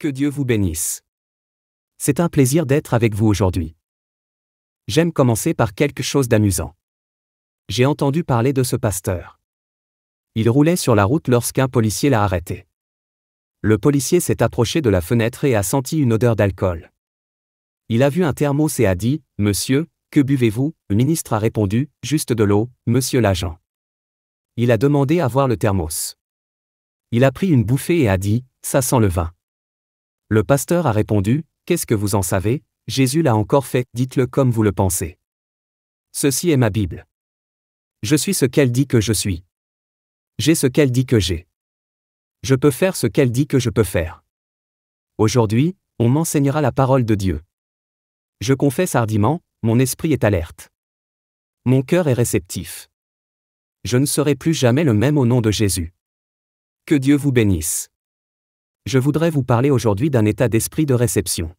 Que Dieu vous bénisse. C'est un plaisir d'être avec vous aujourd'hui. J'aime commencer par quelque chose d'amusant. J'ai entendu parler de ce pasteur. Il roulait sur la route lorsqu'un policier l'a arrêté. Le policier s'est approché de la fenêtre et a senti une odeur d'alcool. Il a vu un thermos et a dit Monsieur, que buvez-vous Le ministre a répondu Juste de l'eau, monsieur l'agent. Il a demandé à voir le thermos. Il a pris une bouffée et a dit Ça sent le vin. Le pasteur a répondu, Qu'est-ce que vous en savez Jésus l'a encore fait, dites-le comme vous le pensez. Ceci est ma Bible. Je suis ce qu'elle dit que je suis. J'ai ce qu'elle dit que j'ai. Je peux faire ce qu'elle dit que je peux faire. Aujourd'hui, on m'enseignera la parole de Dieu. Je confesse hardiment, mon esprit est alerte. Mon cœur est réceptif. Je ne serai plus jamais le même au nom de Jésus. Que Dieu vous bénisse. Je voudrais vous parler aujourd'hui d'un état d'esprit de réception.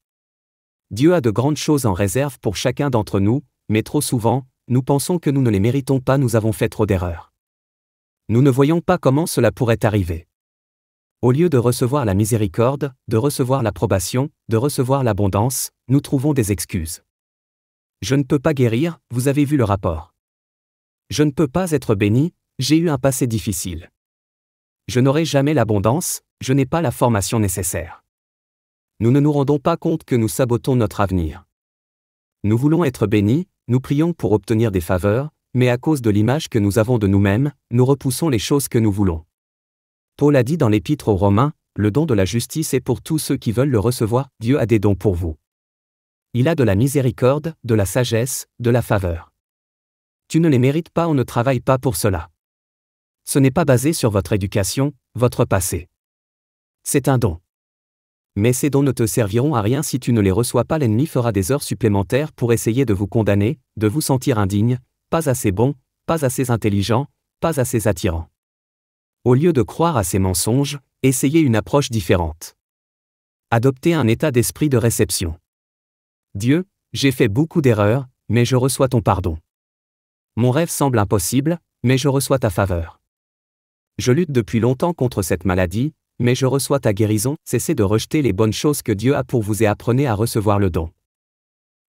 Dieu a de grandes choses en réserve pour chacun d'entre nous, mais trop souvent, nous pensons que nous ne les méritons pas, nous avons fait trop d'erreurs. Nous ne voyons pas comment cela pourrait arriver. Au lieu de recevoir la miséricorde, de recevoir l'approbation, de recevoir l'abondance, nous trouvons des excuses. Je ne peux pas guérir, vous avez vu le rapport. Je ne peux pas être béni, j'ai eu un passé difficile. Je n'aurai jamais l'abondance, je n'ai pas la formation nécessaire. Nous ne nous rendons pas compte que nous sabotons notre avenir. Nous voulons être bénis, nous prions pour obtenir des faveurs, mais à cause de l'image que nous avons de nous-mêmes, nous repoussons les choses que nous voulons. Paul a dit dans l'Épître aux Romains, le don de la justice est pour tous ceux qui veulent le recevoir, Dieu a des dons pour vous. Il a de la miséricorde, de la sagesse, de la faveur. Tu ne les mérites pas, on ne travaille pas pour cela. Ce n'est pas basé sur votre éducation, votre passé. C'est un don. Mais ces dons ne te serviront à rien si tu ne les reçois pas. L'ennemi fera des heures supplémentaires pour essayer de vous condamner, de vous sentir indigne, pas assez bon, pas assez intelligent, pas assez attirant. Au lieu de croire à ces mensonges, essayez une approche différente. Adoptez un état d'esprit de réception. Dieu, j'ai fait beaucoup d'erreurs, mais je reçois ton pardon. Mon rêve semble impossible, mais je reçois ta faveur. Je lutte depuis longtemps contre cette maladie, mais je reçois ta guérison, cessez de rejeter les bonnes choses que Dieu a pour vous et apprenez à recevoir le don.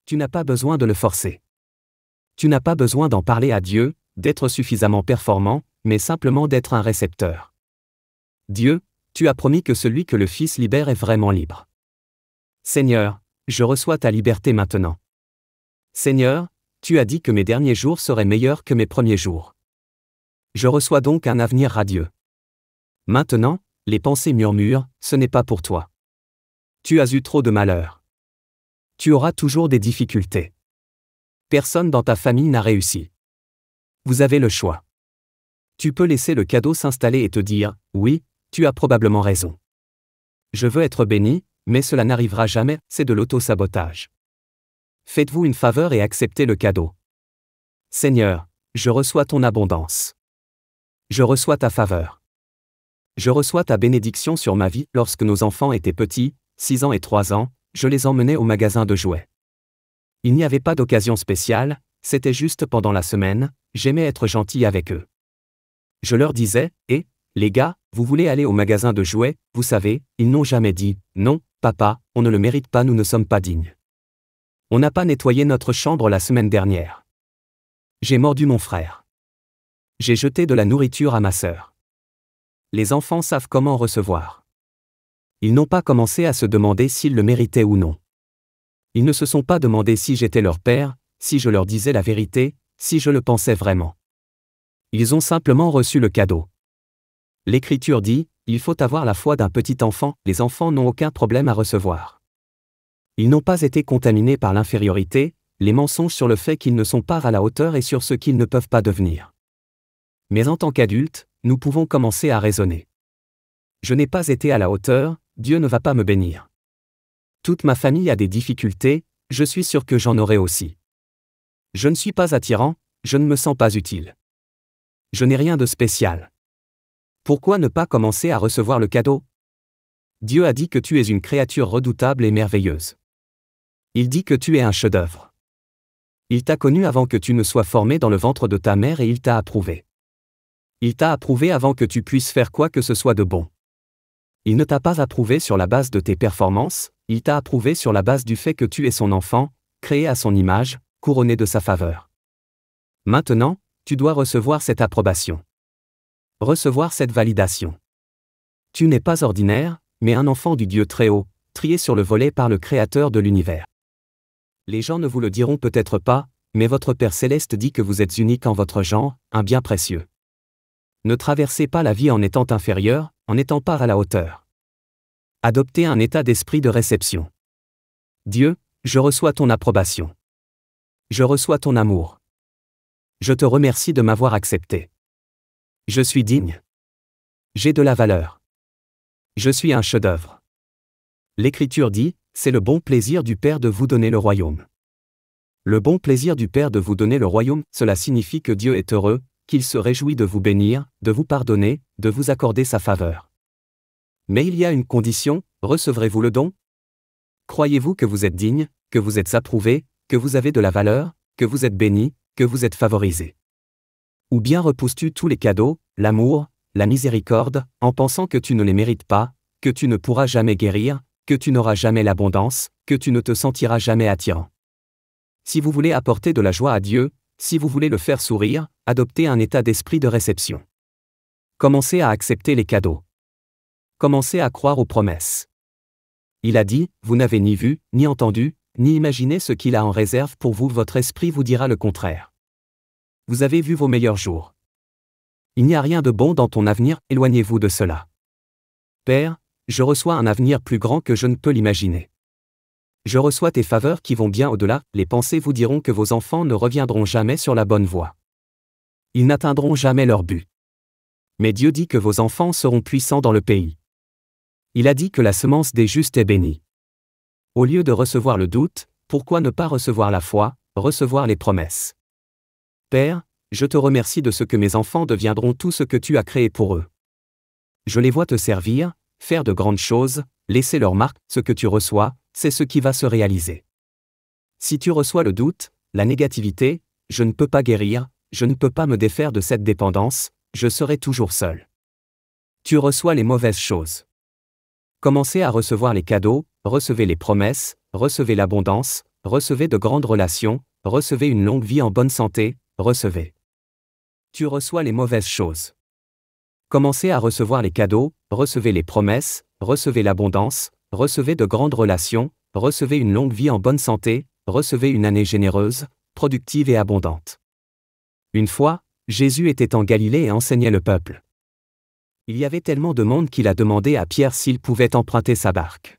Tu n'as pas besoin de le forcer. Tu n'as pas besoin d'en parler à Dieu, d'être suffisamment performant, mais simplement d'être un récepteur. Dieu, tu as promis que celui que le Fils libère est vraiment libre. Seigneur, je reçois ta liberté maintenant. Seigneur, tu as dit que mes derniers jours seraient meilleurs que mes premiers jours. Je reçois donc un avenir radieux. Maintenant, les pensées murmurent, ce n'est pas pour toi. Tu as eu trop de malheur. Tu auras toujours des difficultés. Personne dans ta famille n'a réussi. Vous avez le choix. Tu peux laisser le cadeau s'installer et te dire, oui, tu as probablement raison. Je veux être béni, mais cela n'arrivera jamais, c'est de l'auto-sabotage. Faites-vous une faveur et acceptez le cadeau. Seigneur, je reçois ton abondance. Je reçois ta faveur. Je reçois ta bénédiction sur ma vie. Lorsque nos enfants étaient petits, 6 ans et 3 ans, je les emmenais au magasin de jouets. Il n'y avait pas d'occasion spéciale, c'était juste pendant la semaine, j'aimais être gentil avec eux. Je leur disais, et eh, les gars, vous voulez aller au magasin de jouets, vous savez, ils n'ont jamais dit, non, papa, on ne le mérite pas, nous ne sommes pas dignes. On n'a pas nettoyé notre chambre la semaine dernière. J'ai mordu mon frère. J'ai jeté de la nourriture à ma sœur les enfants savent comment recevoir. Ils n'ont pas commencé à se demander s'ils le méritaient ou non. Ils ne se sont pas demandé si j'étais leur père, si je leur disais la vérité, si je le pensais vraiment. Ils ont simplement reçu le cadeau. L'Écriture dit, il faut avoir la foi d'un petit enfant, les enfants n'ont aucun problème à recevoir. Ils n'ont pas été contaminés par l'infériorité, les mensonges sur le fait qu'ils ne sont pas à la hauteur et sur ce qu'ils ne peuvent pas devenir. Mais en tant qu'adultes, nous pouvons commencer à raisonner. Je n'ai pas été à la hauteur, Dieu ne va pas me bénir. Toute ma famille a des difficultés, je suis sûr que j'en aurai aussi. Je ne suis pas attirant, je ne me sens pas utile. Je n'ai rien de spécial. Pourquoi ne pas commencer à recevoir le cadeau Dieu a dit que tu es une créature redoutable et merveilleuse. Il dit que tu es un chef-d'œuvre. Il t'a connu avant que tu ne sois formé dans le ventre de ta mère et il t'a approuvé. Il t'a approuvé avant que tu puisses faire quoi que ce soit de bon. Il ne t'a pas approuvé sur la base de tes performances, il t'a approuvé sur la base du fait que tu es son enfant, créé à son image, couronné de sa faveur. Maintenant, tu dois recevoir cette approbation. Recevoir cette validation. Tu n'es pas ordinaire, mais un enfant du Dieu très haut, trié sur le volet par le Créateur de l'univers. Les gens ne vous le diront peut-être pas, mais votre Père céleste dit que vous êtes unique en votre genre, un bien précieux ne traversez pas la vie en étant inférieur, en n'étant pas à la hauteur. Adoptez un état d'esprit de réception. Dieu, je reçois ton approbation. Je reçois ton amour. Je te remercie de m'avoir accepté. Je suis digne. J'ai de la valeur. Je suis un chef-d'œuvre. L'Écriture dit, c'est le bon plaisir du Père de vous donner le royaume. Le bon plaisir du Père de vous donner le royaume, cela signifie que Dieu est heureux, il se réjouit de vous bénir, de vous pardonner, de vous accorder sa faveur. Mais il y a une condition, recevrez-vous le don Croyez-vous que vous êtes digne, que vous êtes approuvé, que vous avez de la valeur, que vous êtes béni, que vous êtes favorisé Ou bien repousses-tu tous les cadeaux, l'amour, la miséricorde, en pensant que tu ne les mérites pas, que tu ne pourras jamais guérir, que tu n'auras jamais l'abondance, que tu ne te sentiras jamais attirant. Si vous voulez apporter de la joie à Dieu, si vous voulez le faire sourire, adoptez un état d'esprit de réception. Commencez à accepter les cadeaux. Commencez à croire aux promesses. Il a dit, vous n'avez ni vu, ni entendu, ni imaginé ce qu'il a en réserve pour vous, votre esprit vous dira le contraire. Vous avez vu vos meilleurs jours. Il n'y a rien de bon dans ton avenir, éloignez-vous de cela. Père, je reçois un avenir plus grand que je ne peux l'imaginer. Je reçois tes faveurs qui vont bien au-delà, les pensées vous diront que vos enfants ne reviendront jamais sur la bonne voie. Ils n'atteindront jamais leur but. Mais Dieu dit que vos enfants seront puissants dans le pays. Il a dit que la semence des justes est bénie. Au lieu de recevoir le doute, pourquoi ne pas recevoir la foi, recevoir les promesses Père, je te remercie de ce que mes enfants deviendront tout ce que tu as créé pour eux. Je les vois te servir, faire de grandes choses, laisser leur marque, ce que tu reçois, c'est ce qui va se réaliser. Si tu reçois le doute, la négativité, je ne peux pas guérir, je ne peux pas me défaire de cette dépendance, je serai toujours seul. Tu reçois les mauvaises choses. Commencez à recevoir les cadeaux, recevez les promesses, recevez l'abondance, recevez de grandes relations, recevez une longue vie en bonne santé, recevez. Tu reçois les mauvaises choses. Commencez à recevoir les cadeaux, recevez les promesses, recevez l'abondance, recevez de grandes relations, recevez une longue vie en bonne santé, recevez une année généreuse, productive et abondante. Une fois, Jésus était en Galilée et enseignait le peuple. Il y avait tellement de monde qu'il a demandé à Pierre s'il pouvait emprunter sa barque.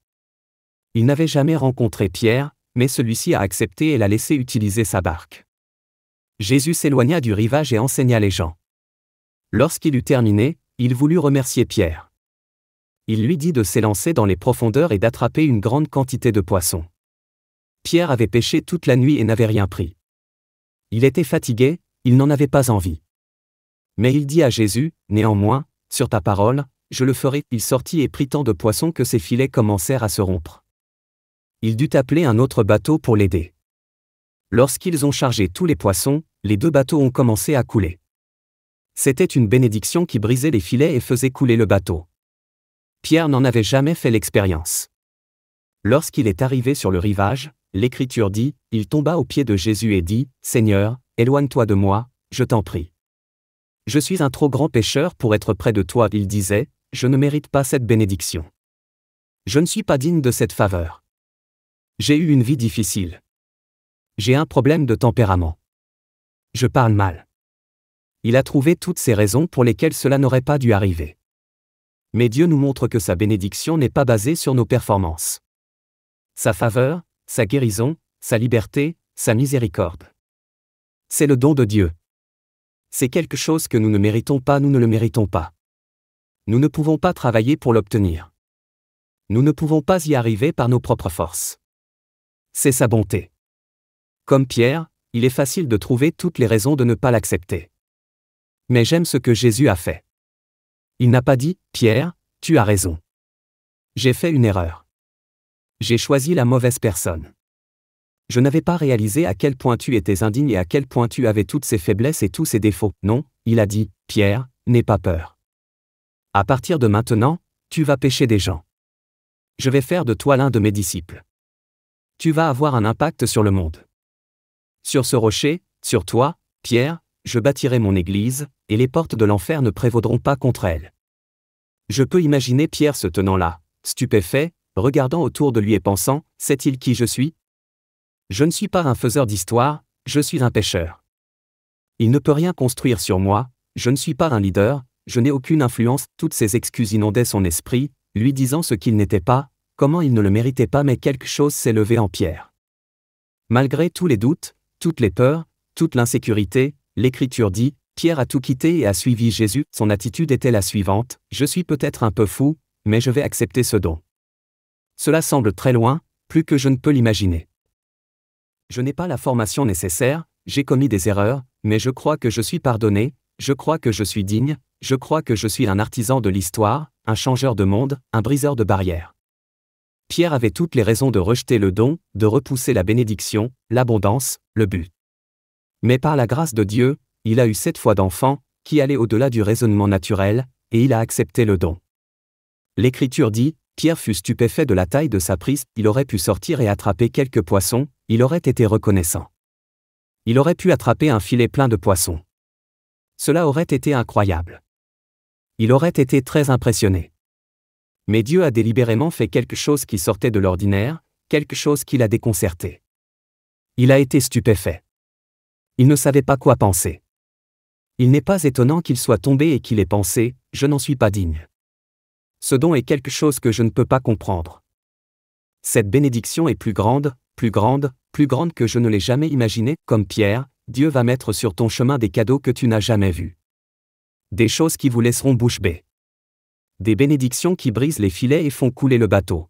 Il n'avait jamais rencontré Pierre, mais celui-ci a accepté et l'a laissé utiliser sa barque. Jésus s'éloigna du rivage et enseigna les gens. Lorsqu'il eut terminé, il voulut remercier Pierre il lui dit de s'élancer dans les profondeurs et d'attraper une grande quantité de poissons. Pierre avait pêché toute la nuit et n'avait rien pris. Il était fatigué, il n'en avait pas envie. Mais il dit à Jésus, Néanmoins, sur ta parole, je le ferai. Il sortit et prit tant de poissons que ses filets commencèrent à se rompre. Il dut appeler un autre bateau pour l'aider. Lorsqu'ils ont chargé tous les poissons, les deux bateaux ont commencé à couler. C'était une bénédiction qui brisait les filets et faisait couler le bateau. Pierre n'en avait jamais fait l'expérience. Lorsqu'il est arrivé sur le rivage, l'Écriture dit, Il tomba aux pieds de Jésus et dit, Seigneur, éloigne-toi de moi, je t'en prie. Je suis un trop grand pécheur pour être près de toi, il disait, je ne mérite pas cette bénédiction. Je ne suis pas digne de cette faveur. J'ai eu une vie difficile. J'ai un problème de tempérament. Je parle mal. Il a trouvé toutes ces raisons pour lesquelles cela n'aurait pas dû arriver mais Dieu nous montre que sa bénédiction n'est pas basée sur nos performances. Sa faveur, sa guérison, sa liberté, sa miséricorde. C'est le don de Dieu. C'est quelque chose que nous ne méritons pas, nous ne le méritons pas. Nous ne pouvons pas travailler pour l'obtenir. Nous ne pouvons pas y arriver par nos propres forces. C'est sa bonté. Comme Pierre, il est facile de trouver toutes les raisons de ne pas l'accepter. Mais j'aime ce que Jésus a fait. Il n'a pas dit, Pierre, tu as raison. J'ai fait une erreur. J'ai choisi la mauvaise personne. Je n'avais pas réalisé à quel point tu étais indigne et à quel point tu avais toutes ces faiblesses et tous ces défauts. Non, il a dit, Pierre, n'aie pas peur. À partir de maintenant, tu vas pêcher des gens. Je vais faire de toi l'un de mes disciples. Tu vas avoir un impact sur le monde. Sur ce rocher, sur toi, Pierre, je bâtirai mon Église, et les portes de l'enfer ne prévaudront pas contre elle. Je peux imaginer Pierre se tenant là, stupéfait, regardant autour de lui et pensant, sait-il qui je suis Je ne suis pas un faiseur d'histoire, je suis un pêcheur. Il ne peut rien construire sur moi, je ne suis pas un leader, je n'ai aucune influence, toutes ces excuses inondaient son esprit, lui disant ce qu'il n'était pas, comment il ne le méritait pas, mais quelque chose s'est levé en Pierre. Malgré tous les doutes, toutes les peurs, toute l'insécurité, l'Écriture dit, Pierre a tout quitté et a suivi Jésus, son attitude était la suivante, Je suis peut-être un peu fou, mais je vais accepter ce don. Cela semble très loin, plus que je ne peux l'imaginer. Je n'ai pas la formation nécessaire, j'ai commis des erreurs, mais je crois que je suis pardonné, je crois que je suis digne, je crois que je suis un artisan de l'histoire, un changeur de monde, un briseur de barrières. Pierre avait toutes les raisons de rejeter le don, de repousser la bénédiction, l'abondance, le but. Mais par la grâce de Dieu, il a eu sept fois d'enfants, qui allaient au-delà du raisonnement naturel, et il a accepté le don. L'Écriture dit, Pierre fut stupéfait de la taille de sa prise, il aurait pu sortir et attraper quelques poissons, il aurait été reconnaissant. Il aurait pu attraper un filet plein de poissons. Cela aurait été incroyable. Il aurait été très impressionné. Mais Dieu a délibérément fait quelque chose qui sortait de l'ordinaire, quelque chose qui l'a déconcerté. Il a été stupéfait. Il ne savait pas quoi penser. Il n'est pas étonnant qu'il soit tombé et qu'il ait pensé, je n'en suis pas digne. Ce don est quelque chose que je ne peux pas comprendre. Cette bénédiction est plus grande, plus grande, plus grande que je ne l'ai jamais imaginée, comme Pierre, Dieu va mettre sur ton chemin des cadeaux que tu n'as jamais vus. Des choses qui vous laisseront bouche bée. Des bénédictions qui brisent les filets et font couler le bateau.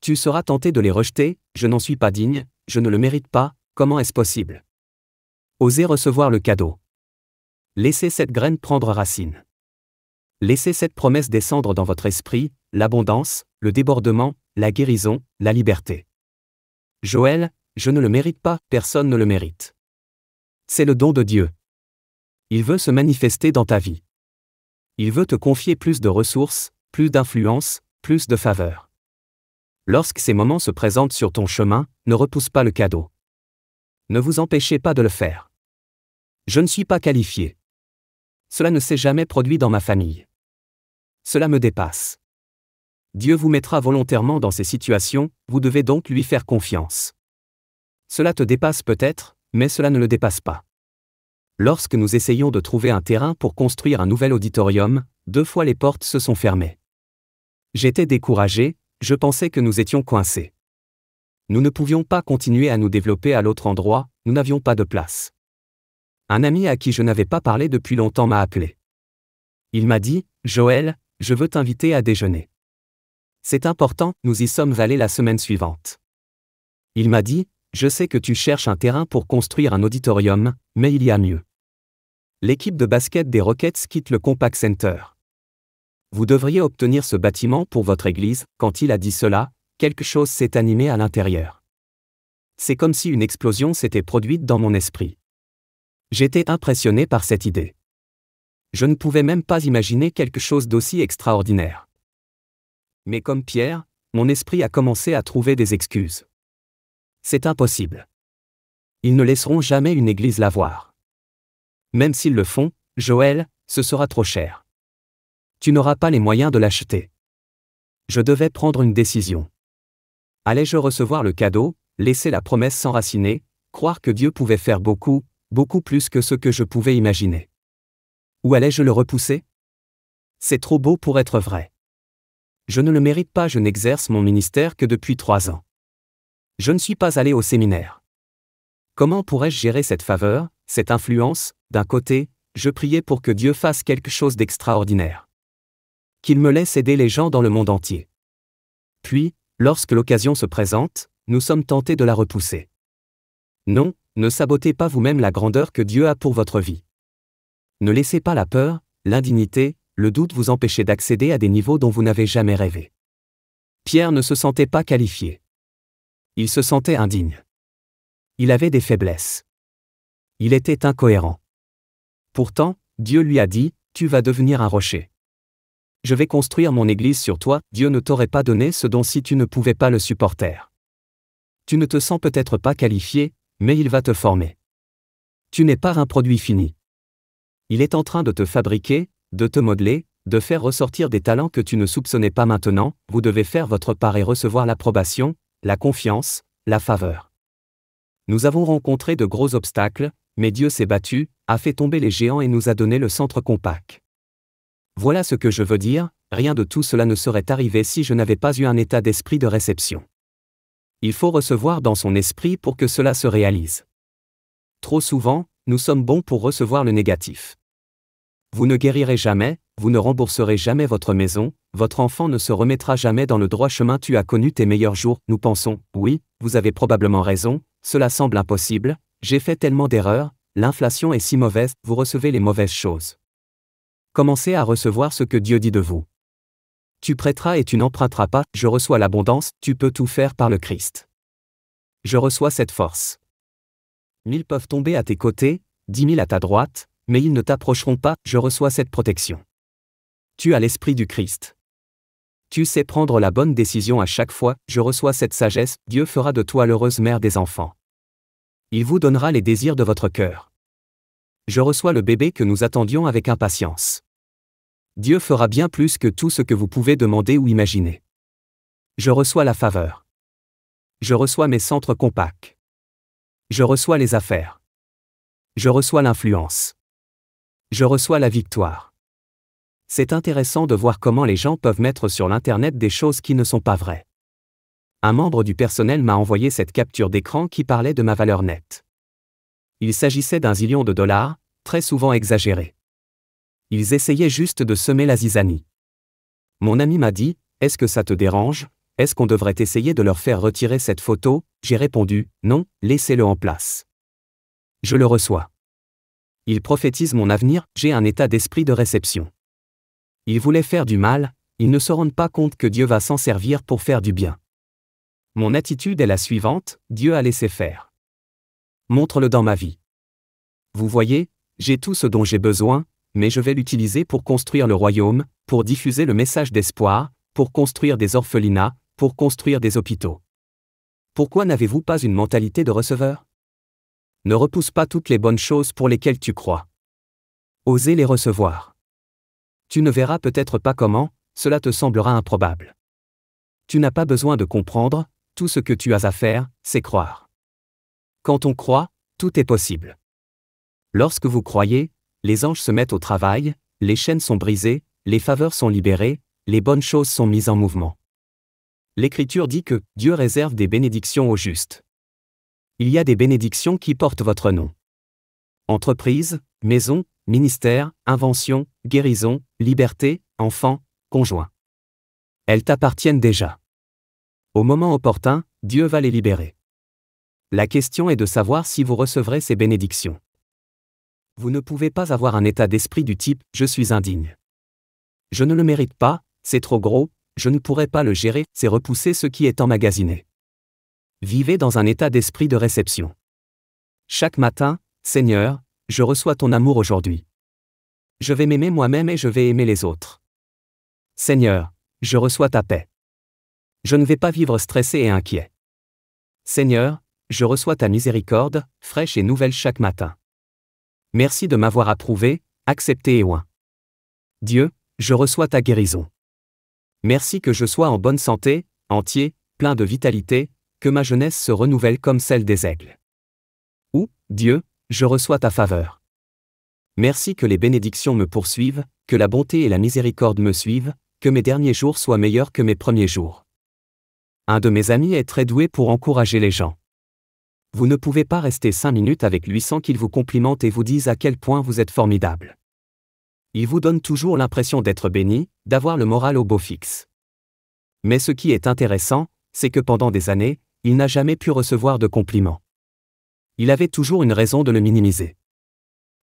Tu seras tenté de les rejeter, je n'en suis pas digne, je ne le mérite pas, comment est-ce possible Osez recevoir le cadeau. Laissez cette graine prendre racine. Laissez cette promesse descendre dans votre esprit, l'abondance, le débordement, la guérison, la liberté. Joël, je ne le mérite pas, personne ne le mérite. C'est le don de Dieu. Il veut se manifester dans ta vie. Il veut te confier plus de ressources, plus d'influence, plus de faveur. Lorsque ces moments se présentent sur ton chemin, ne repousse pas le cadeau. Ne vous empêchez pas de le faire. Je ne suis pas qualifié. Cela ne s'est jamais produit dans ma famille. Cela me dépasse. Dieu vous mettra volontairement dans ces situations, vous devez donc lui faire confiance. Cela te dépasse peut-être, mais cela ne le dépasse pas. Lorsque nous essayons de trouver un terrain pour construire un nouvel auditorium, deux fois les portes se sont fermées. J'étais découragé, je pensais que nous étions coincés. Nous ne pouvions pas continuer à nous développer à l'autre endroit, nous n'avions pas de place un ami à qui je n'avais pas parlé depuis longtemps m'a appelé. Il m'a dit, Joël, je veux t'inviter à déjeuner. C'est important, nous y sommes allés la semaine suivante. Il m'a dit, je sais que tu cherches un terrain pour construire un auditorium, mais il y a mieux. L'équipe de basket des Rockets quitte le Compact Center. Vous devriez obtenir ce bâtiment pour votre église, quand il a dit cela, quelque chose s'est animé à l'intérieur. C'est comme si une explosion s'était produite dans mon esprit. J'étais impressionné par cette idée. Je ne pouvais même pas imaginer quelque chose d'aussi extraordinaire. Mais comme Pierre, mon esprit a commencé à trouver des excuses. C'est impossible. Ils ne laisseront jamais une église la voir. Même s'ils le font, Joël, ce sera trop cher. Tu n'auras pas les moyens de l'acheter. Je devais prendre une décision. Allais-je recevoir le cadeau, laisser la promesse s'enraciner, croire que Dieu pouvait faire beaucoup, beaucoup plus que ce que je pouvais imaginer. Où allais-je le repousser C'est trop beau pour être vrai. Je ne le mérite pas, je n'exerce mon ministère que depuis trois ans. Je ne suis pas allé au séminaire. Comment pourrais-je gérer cette faveur, cette influence D'un côté, je priais pour que Dieu fasse quelque chose d'extraordinaire. Qu'il me laisse aider les gens dans le monde entier. Puis, lorsque l'occasion se présente, nous sommes tentés de la repousser. Non, ne sabotez pas vous-même la grandeur que Dieu a pour votre vie. Ne laissez pas la peur, l'indignité, le doute vous empêcher d'accéder à des niveaux dont vous n'avez jamais rêvé. Pierre ne se sentait pas qualifié. Il se sentait indigne. Il avait des faiblesses. Il était incohérent. Pourtant, Dieu lui a dit, Tu vas devenir un rocher. Je vais construire mon église sur toi, Dieu ne t'aurait pas donné ce dont si tu ne pouvais pas le supporter. Tu ne te sens peut-être pas qualifié, mais il va te former. Tu n'es pas un produit fini. Il est en train de te fabriquer, de te modeler, de faire ressortir des talents que tu ne soupçonnais pas maintenant, vous devez faire votre part et recevoir l'approbation, la confiance, la faveur. Nous avons rencontré de gros obstacles, mais Dieu s'est battu, a fait tomber les géants et nous a donné le centre compact. Voilà ce que je veux dire, rien de tout cela ne serait arrivé si je n'avais pas eu un état d'esprit de réception il faut recevoir dans son esprit pour que cela se réalise. Trop souvent, nous sommes bons pour recevoir le négatif. Vous ne guérirez jamais, vous ne rembourserez jamais votre maison, votre enfant ne se remettra jamais dans le droit chemin, tu as connu tes meilleurs jours, nous pensons, oui, vous avez probablement raison, cela semble impossible, j'ai fait tellement d'erreurs, l'inflation est si mauvaise, vous recevez les mauvaises choses. Commencez à recevoir ce que Dieu dit de vous. Tu prêteras et tu n'emprunteras pas, je reçois l'abondance, tu peux tout faire par le Christ. Je reçois cette force. Mille peuvent tomber à tes côtés, dix mille à ta droite, mais ils ne t'approcheront pas, je reçois cette protection. Tu as l'esprit du Christ. Tu sais prendre la bonne décision à chaque fois, je reçois cette sagesse, Dieu fera de toi l'heureuse mère des enfants. Il vous donnera les désirs de votre cœur. Je reçois le bébé que nous attendions avec impatience. Dieu fera bien plus que tout ce que vous pouvez demander ou imaginer. Je reçois la faveur. Je reçois mes centres compacts. Je reçois les affaires. Je reçois l'influence. Je reçois la victoire. C'est intéressant de voir comment les gens peuvent mettre sur l'Internet des choses qui ne sont pas vraies. Un membre du personnel m'a envoyé cette capture d'écran qui parlait de ma valeur nette. Il s'agissait d'un zillion de dollars, très souvent exagéré. Ils essayaient juste de semer la zizanie. Mon ami m'a dit, est-ce que ça te dérange Est-ce qu'on devrait essayer de leur faire retirer cette photo J'ai répondu, non, laissez-le en place. Je le reçois. Il prophétise mon avenir, j'ai un état d'esprit de réception. Ils voulaient faire du mal, ils ne se rendent pas compte que Dieu va s'en servir pour faire du bien. Mon attitude est la suivante, Dieu a laissé faire. Montre-le dans ma vie. Vous voyez, j'ai tout ce dont j'ai besoin, mais je vais l'utiliser pour construire le royaume, pour diffuser le message d'espoir, pour construire des orphelinats, pour construire des hôpitaux. Pourquoi n'avez-vous pas une mentalité de receveur Ne repousse pas toutes les bonnes choses pour lesquelles tu crois. Osez les recevoir. Tu ne verras peut-être pas comment, cela te semblera improbable. Tu n'as pas besoin de comprendre, tout ce que tu as à faire, c'est croire. Quand on croit, tout est possible. Lorsque vous croyez, les anges se mettent au travail, les chaînes sont brisées, les faveurs sont libérées, les bonnes choses sont mises en mouvement. L'Écriture dit que Dieu réserve des bénédictions aux justes. Il y a des bénédictions qui portent votre nom. Entreprise, maison, ministère, invention, guérison, liberté, enfant, conjoint. Elles t'appartiennent déjà. Au moment opportun, Dieu va les libérer. La question est de savoir si vous recevrez ces bénédictions. Vous ne pouvez pas avoir un état d'esprit du type ⁇ je suis indigne ⁇ Je ne le mérite pas, c'est trop gros, je ne pourrai pas le gérer, c'est repousser ce qui est emmagasiné. Vivez dans un état d'esprit de réception. Chaque matin, Seigneur, je reçois ton amour aujourd'hui. Je vais m'aimer moi-même et je vais aimer les autres. Seigneur, je reçois ta paix. Je ne vais pas vivre stressé et inquiet. Seigneur, je reçois ta miséricorde, fraîche et nouvelle chaque matin. Merci de m'avoir approuvé, accepté et oint. Dieu, je reçois ta guérison. Merci que je sois en bonne santé, entier, plein de vitalité, que ma jeunesse se renouvelle comme celle des aigles. Ou, Dieu, je reçois ta faveur. Merci que les bénédictions me poursuivent, que la bonté et la miséricorde me suivent, que mes derniers jours soient meilleurs que mes premiers jours. Un de mes amis est très doué pour encourager les gens vous ne pouvez pas rester cinq minutes avec lui sans qu'il vous complimente et vous dise à quel point vous êtes formidable. Il vous donne toujours l'impression d'être béni, d'avoir le moral au beau fixe. Mais ce qui est intéressant, c'est que pendant des années, il n'a jamais pu recevoir de compliments. Il avait toujours une raison de le minimiser.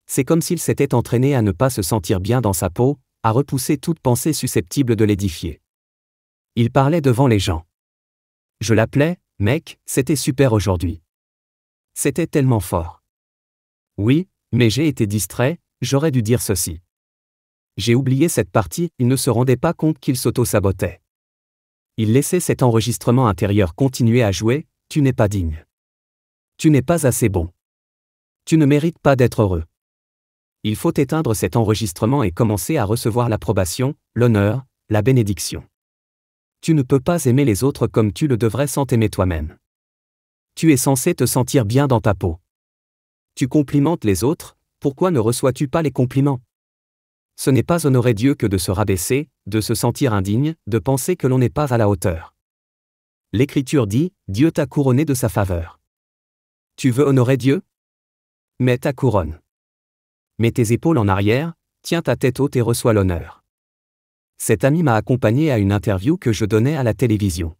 C'est comme s'il s'était entraîné à ne pas se sentir bien dans sa peau, à repousser toute pensée susceptible de l'édifier. Il parlait devant les gens. Je l'appelais, mec, c'était super aujourd'hui. C'était tellement fort. Oui, mais j'ai été distrait, j'aurais dû dire ceci. J'ai oublié cette partie, il ne se rendait pas compte qu'il s'auto-sabotait. Il laissait cet enregistrement intérieur continuer à jouer, tu n'es pas digne. Tu n'es pas assez bon. Tu ne mérites pas d'être heureux. Il faut éteindre cet enregistrement et commencer à recevoir l'approbation, l'honneur, la bénédiction. Tu ne peux pas aimer les autres comme tu le devrais sans t'aimer toi-même tu es censé te sentir bien dans ta peau. Tu complimentes les autres, pourquoi ne reçois-tu pas les compliments Ce n'est pas honorer Dieu que de se rabaisser, de se sentir indigne, de penser que l'on n'est pas à la hauteur. L'Écriture dit, Dieu t'a couronné de sa faveur. Tu veux honorer Dieu Mets ta couronne. Mets tes épaules en arrière, tiens ta tête haute et reçois l'honneur. Cet ami m'a accompagné à une interview que je donnais à la télévision.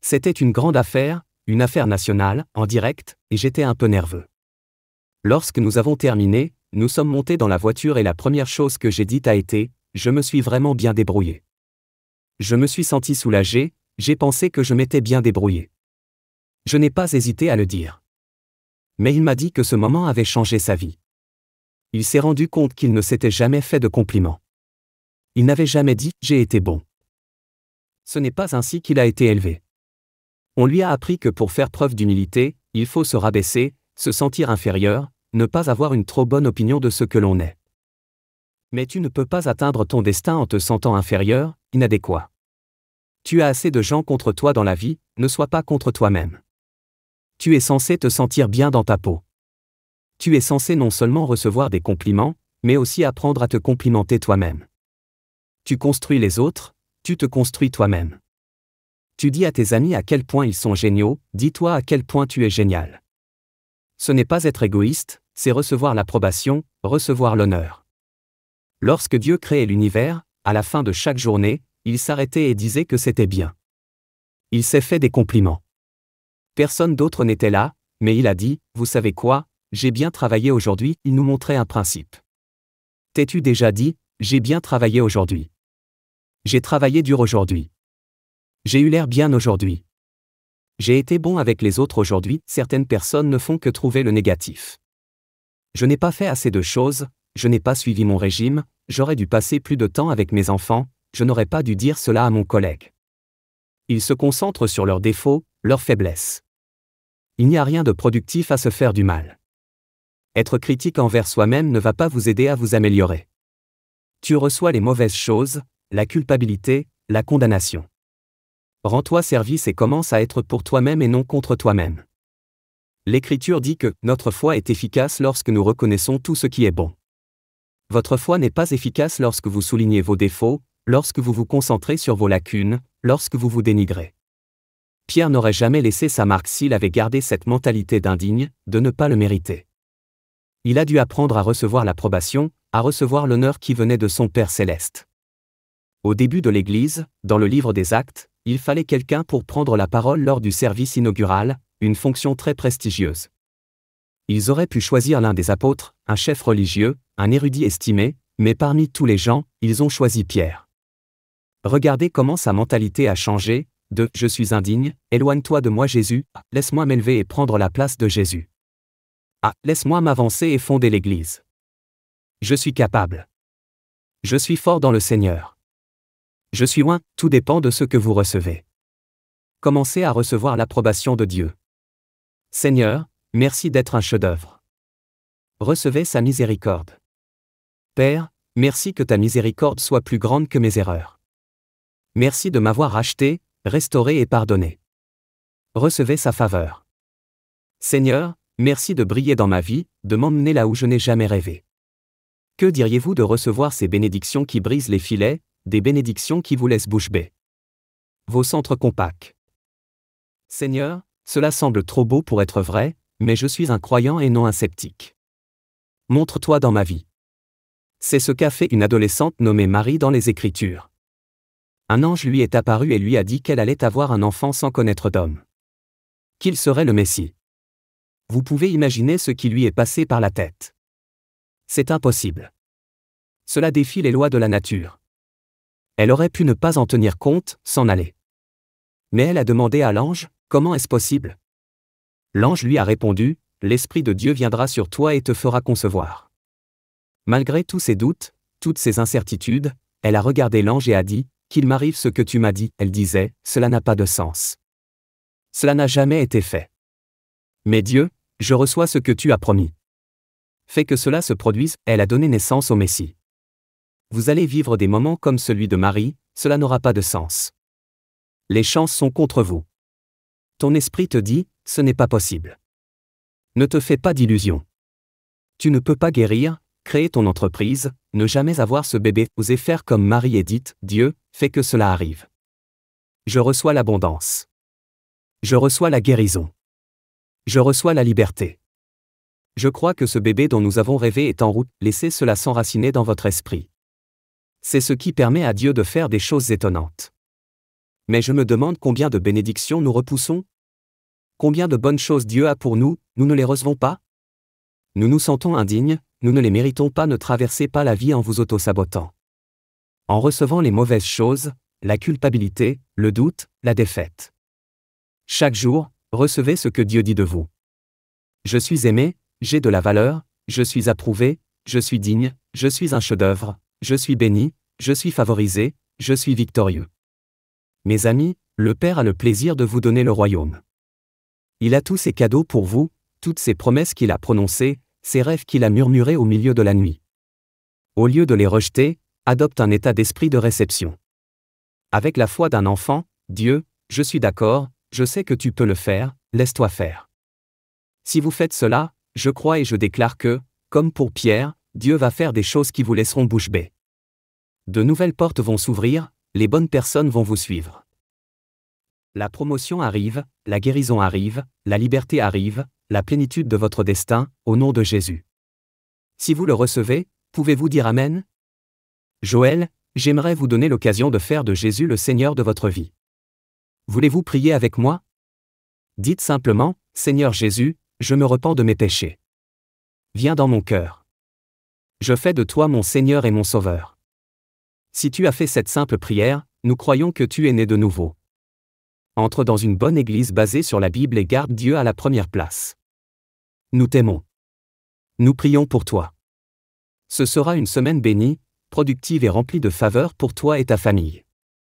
C'était une grande affaire, une affaire nationale, en direct, et j'étais un peu nerveux. Lorsque nous avons terminé, nous sommes montés dans la voiture et la première chose que j'ai dite a été, je me suis vraiment bien débrouillé. Je me suis senti soulagé, j'ai pensé que je m'étais bien débrouillé. Je n'ai pas hésité à le dire. Mais il m'a dit que ce moment avait changé sa vie. Il s'est rendu compte qu'il ne s'était jamais fait de compliments. Il n'avait jamais dit ⁇ J'ai été bon ⁇ Ce n'est pas ainsi qu'il a été élevé. On lui a appris que pour faire preuve d'humilité, il faut se rabaisser, se sentir inférieur, ne pas avoir une trop bonne opinion de ce que l'on est. Mais tu ne peux pas atteindre ton destin en te sentant inférieur, inadéquat. Tu as assez de gens contre toi dans la vie, ne sois pas contre toi-même. Tu es censé te sentir bien dans ta peau. Tu es censé non seulement recevoir des compliments, mais aussi apprendre à te complimenter toi-même. Tu construis les autres, tu te construis toi-même. Tu dis à tes amis à quel point ils sont géniaux, dis-toi à quel point tu es génial. Ce n'est pas être égoïste, c'est recevoir l'approbation, recevoir l'honneur. Lorsque Dieu créait l'univers, à la fin de chaque journée, il s'arrêtait et disait que c'était bien. Il s'est fait des compliments. Personne d'autre n'était là, mais il a dit, vous savez quoi, j'ai bien travaillé aujourd'hui, il nous montrait un principe. T'es-tu déjà dit, j'ai bien travaillé aujourd'hui. J'ai travaillé dur aujourd'hui. J'ai eu l'air bien aujourd'hui. J'ai été bon avec les autres aujourd'hui, certaines personnes ne font que trouver le négatif. Je n'ai pas fait assez de choses, je n'ai pas suivi mon régime, j'aurais dû passer plus de temps avec mes enfants, je n'aurais pas dû dire cela à mon collègue. Ils se concentrent sur leurs défauts, leurs faiblesses. Il n'y a rien de productif à se faire du mal. Être critique envers soi-même ne va pas vous aider à vous améliorer. Tu reçois les mauvaises choses, la culpabilité, la condamnation. Rends-toi service et commence à être pour toi-même et non contre toi-même. L'Écriture dit que notre foi est efficace lorsque nous reconnaissons tout ce qui est bon. Votre foi n'est pas efficace lorsque vous soulignez vos défauts, lorsque vous vous concentrez sur vos lacunes, lorsque vous vous dénigrez. Pierre n'aurait jamais laissé sa marque s'il avait gardé cette mentalité d'indigne, de ne pas le mériter. Il a dû apprendre à recevoir l'approbation, à recevoir l'honneur qui venait de son Père céleste. Au début de l'Église, dans le livre des Actes, il fallait quelqu'un pour prendre la parole lors du service inaugural, une fonction très prestigieuse. Ils auraient pu choisir l'un des apôtres, un chef religieux, un érudit estimé, mais parmi tous les gens, ils ont choisi Pierre. Regardez comment sa mentalité a changé, de Je suis indigne, éloigne-toi de moi Jésus, ah, laisse-moi m'élever et prendre la place de Jésus. Ah, laisse-moi m'avancer et fonder l'Église. Je suis capable. Je suis fort dans le Seigneur. Je suis loin, tout dépend de ce que vous recevez. Commencez à recevoir l'approbation de Dieu. Seigneur, merci d'être un chef-d'œuvre. Recevez sa miséricorde. Père, merci que ta miséricorde soit plus grande que mes erreurs. Merci de m'avoir acheté, restauré et pardonné. Recevez sa faveur. Seigneur, merci de briller dans ma vie, de m'emmener là où je n'ai jamais rêvé. Que diriez-vous de recevoir ces bénédictions qui brisent les filets, des bénédictions qui vous laissent bouche bée. Vos centres compacts. Seigneur, cela semble trop beau pour être vrai, mais je suis un croyant et non un sceptique. Montre-toi dans ma vie. C'est ce qu'a fait une adolescente nommée Marie dans les Écritures. Un ange lui est apparu et lui a dit qu'elle allait avoir un enfant sans connaître d'homme. Qu'il serait le Messie. Vous pouvez imaginer ce qui lui est passé par la tête. C'est impossible. Cela défie les lois de la nature. Elle aurait pu ne pas en tenir compte, s'en aller. Mais elle a demandé à l'ange, Comment est-ce possible L'ange lui a répondu, L'Esprit de Dieu viendra sur toi et te fera concevoir. Malgré tous ses doutes, toutes ses incertitudes, elle a regardé l'ange et a dit, Qu'il m'arrive ce que tu m'as dit, elle disait, Cela n'a pas de sens. Cela n'a jamais été fait. Mais Dieu, je reçois ce que tu as promis. Fais que cela se produise, elle a donné naissance au Messie vous allez vivre des moments comme celui de Marie, cela n'aura pas de sens. Les chances sont contre vous. Ton esprit te dit, ce n'est pas possible. Ne te fais pas d'illusions. Tu ne peux pas guérir, créer ton entreprise, ne jamais avoir ce bébé, oser faire comme Marie et dites, Dieu, fais que cela arrive. Je reçois l'abondance. Je reçois la guérison. Je reçois la liberté. Je crois que ce bébé dont nous avons rêvé est en route, laissez cela s'enraciner dans votre esprit. C'est ce qui permet à Dieu de faire des choses étonnantes. Mais je me demande combien de bénédictions nous repoussons Combien de bonnes choses Dieu a pour nous, nous ne les recevons pas Nous nous sentons indignes, nous ne les méritons pas, ne traversez pas la vie en vous auto-sabotant. En recevant les mauvaises choses, la culpabilité, le doute, la défaite. Chaque jour, recevez ce que Dieu dit de vous. Je suis aimé, j'ai de la valeur, je suis approuvé, je suis digne, je suis un chef-d'œuvre, je suis béni, je suis favorisé, je suis victorieux. Mes amis, le Père a le plaisir de vous donner le royaume. Il a tous ses cadeaux pour vous, toutes ses promesses qu'il a prononcées, ses rêves qu'il a murmurés au milieu de la nuit. Au lieu de les rejeter, adopte un état d'esprit de réception. Avec la foi d'un enfant, Dieu, je suis d'accord, je sais que tu peux le faire, laisse-toi faire. Si vous faites cela, je crois et je déclare que, comme pour Pierre, Dieu va faire des choses qui vous laisseront bouche bée. De nouvelles portes vont s'ouvrir, les bonnes personnes vont vous suivre. La promotion arrive, la guérison arrive, la liberté arrive, la plénitude de votre destin, au nom de Jésus. Si vous le recevez, pouvez-vous dire Amen Joël, j'aimerais vous donner l'occasion de faire de Jésus le Seigneur de votre vie. Voulez-vous prier avec moi Dites simplement, Seigneur Jésus, je me repens de mes péchés. Viens dans mon cœur. Je fais de toi mon Seigneur et mon Sauveur. Si tu as fait cette simple prière, nous croyons que tu es né de nouveau. Entre dans une bonne église basée sur la Bible et garde Dieu à la première place. Nous t'aimons. Nous prions pour toi. Ce sera une semaine bénie, productive et remplie de faveurs pour toi et ta famille.